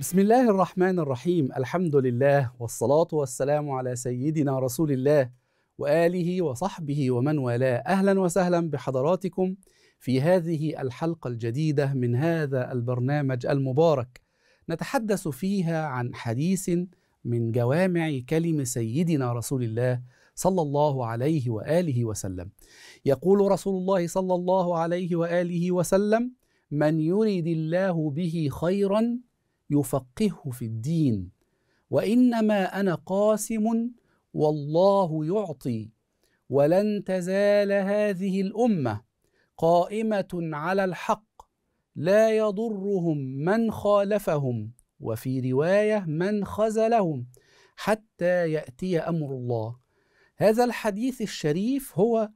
بسم الله الرحمن الرحيم الحمد لله والصلاة والسلام على سيدنا رسول الله وآله وصحبه ومن والاه أهلا وسهلا بحضراتكم في هذه الحلقة الجديدة من هذا البرنامج المبارك نتحدث فيها عن حديث من جوامع كلم سيدنا رسول الله صلى الله عليه وآله وسلم يقول رسول الله صلى الله عليه وآله وسلم من يريد الله به خيرا يفقهه في الدين وانما انا قاسم والله يعطي ولن تزال هذه الامه قائمه على الحق لا يضرهم من خالفهم وفي روايه من خزلهم حتى ياتي امر الله هذا الحديث الشريف هو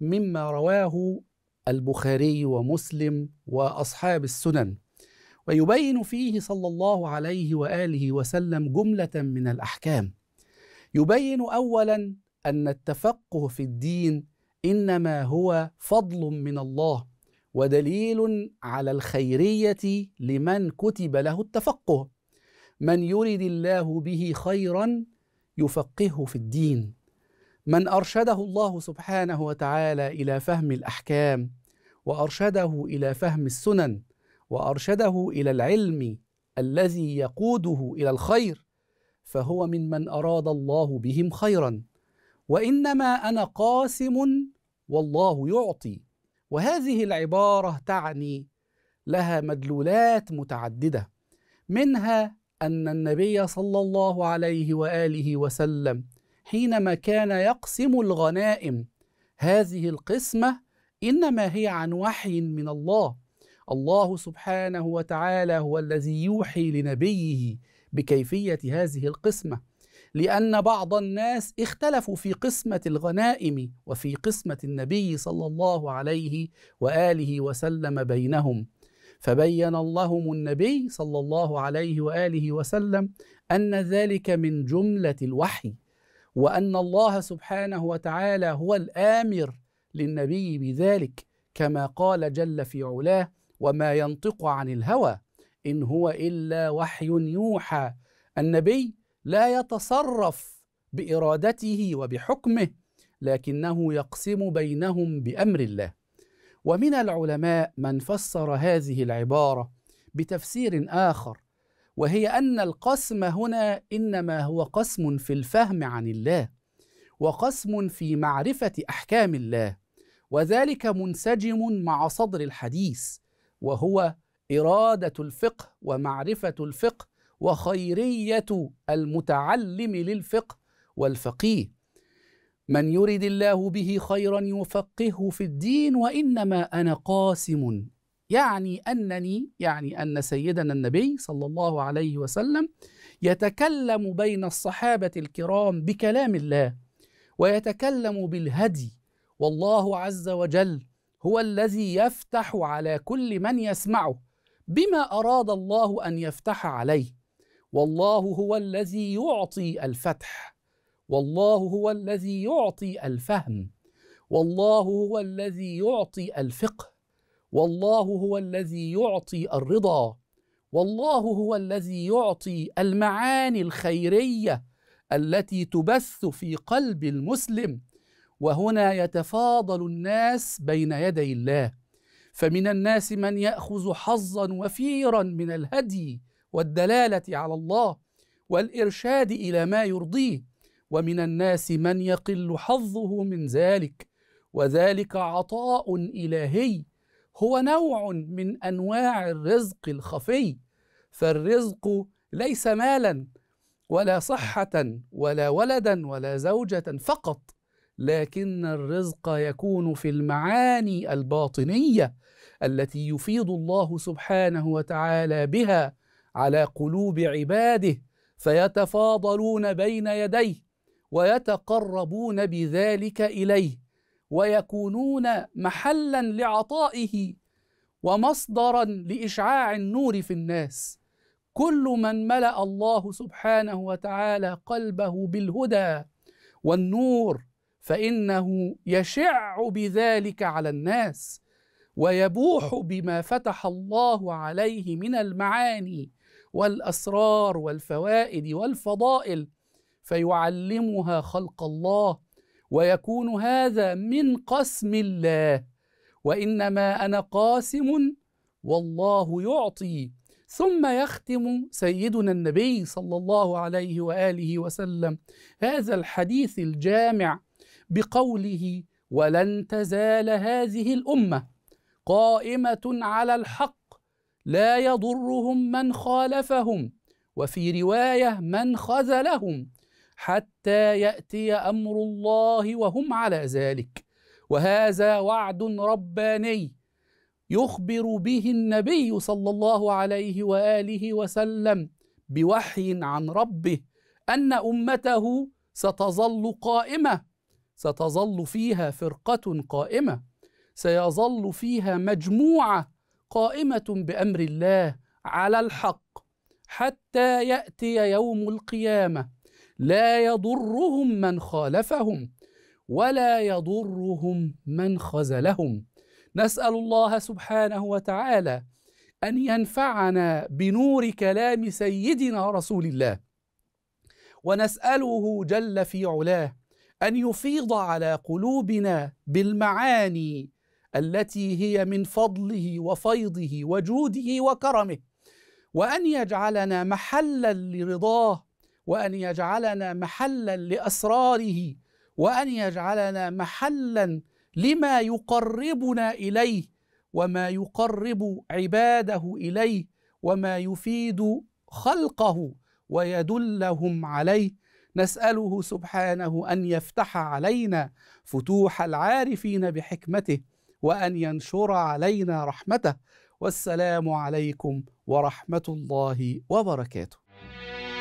مما رواه البخاري ومسلم واصحاب السنن ويبين فيه صلى الله عليه واله وسلم جمله من الاحكام يبين اولا ان التفقه في الدين انما هو فضل من الله ودليل على الخيريه لمن كتب له التفقه من يرد الله به خيرا يفقهه في الدين من ارشده الله سبحانه وتعالى الى فهم الاحكام وارشده الى فهم السنن وارشده الى العلم الذي يقوده الى الخير فهو ممن اراد الله بهم خيرا وانما انا قاسم والله يعطي وهذه العباره تعني لها مدلولات متعدده منها ان النبي صلى الله عليه واله وسلم حينما كان يقسم الغنائم هذه القسمه انما هي عن وحي من الله الله سبحانه وتعالى هو الذي يوحي لنبيه بكيفيه هذه القسمه لان بعض الناس اختلفوا في قسمه الغنائم وفي قسمه النبي صلى الله عليه واله وسلم بينهم فبين لهم النبي صلى الله عليه واله وسلم ان ذلك من جمله الوحي وان الله سبحانه وتعالى هو الامر للنبي بذلك كما قال جل في علاه وما ينطق عن الهوى إن هو إلا وحي يوحى النبي لا يتصرف بإرادته وبحكمه لكنه يقسم بينهم بأمر الله ومن العلماء من فسر هذه العبارة بتفسير آخر وهي أن القسم هنا إنما هو قسم في الفهم عن الله وقسم في معرفة أحكام الله وذلك منسجم مع صدر الحديث وهو إرادة الفقه ومعرفة الفقه وخيرية المتعلم للفقه والفقيه من يرد الله به خيرا يفقهه في الدين وإنما أنا قاسم يعني أنني يعني أن سيدنا النبي صلى الله عليه وسلم يتكلم بين الصحابة الكرام بكلام الله ويتكلم بالهدي والله عز وجل هو الذي يفتح على كل من يسمعه بما اراد الله ان يفتح عليه والله هو الذي يعطي الفتح والله هو الذي يعطي الفهم والله هو الذي يعطي الفقه والله هو الذي يعطي الرضا والله هو الذي يعطي المعاني الخيريه التي تبث في قلب المسلم وهنا يتفاضل الناس بين يدي الله فمن الناس من ياخذ حظا وفيرا من الهدي والدلاله على الله والارشاد الى ما يرضيه ومن الناس من يقل حظه من ذلك وذلك عطاء الهي هو نوع من انواع الرزق الخفي فالرزق ليس مالا ولا صحه ولا ولدا ولا زوجه فقط لكن الرزق يكون في المعاني الباطنيه التي يفيض الله سبحانه وتعالى بها على قلوب عباده فيتفاضلون بين يديه ويتقربون بذلك اليه ويكونون محلا لعطائه ومصدرا لاشعاع النور في الناس كل من ملا الله سبحانه وتعالى قلبه بالهدى والنور فانه يشع بذلك على الناس ويبوح بما فتح الله عليه من المعاني والاسرار والفوائد والفضائل فيعلمها خلق الله ويكون هذا من قسم الله وانما انا قاسم والله يعطي ثم يختم سيدنا النبي صلى الله عليه واله وسلم هذا الحديث الجامع بقوله ولن تزال هذه الامه قائمه على الحق لا يضرهم من خالفهم وفي روايه من خذلهم حتى ياتي امر الله وهم على ذلك وهذا وعد رباني يخبر به النبي صلى الله عليه واله وسلم بوحي عن ربه ان امته ستظل قائمه ستظل فيها فرقه قائمه سيظل فيها مجموعه قائمه بامر الله على الحق حتى ياتي يوم القيامه لا يضرهم من خالفهم ولا يضرهم من خزلهم نسال الله سبحانه وتعالى ان ينفعنا بنور كلام سيدنا رسول الله ونساله جل في علاه ان يفيض على قلوبنا بالمعاني التي هي من فضله وفيضه وجوده وكرمه وان يجعلنا محلا لرضاه وان يجعلنا محلا لاسراره وان يجعلنا محلا لما يقربنا اليه وما يقرب عباده اليه وما يفيد خلقه ويدلهم عليه نساله سبحانه ان يفتح علينا فتوح العارفين بحكمته وان ينشر علينا رحمته والسلام عليكم ورحمه الله وبركاته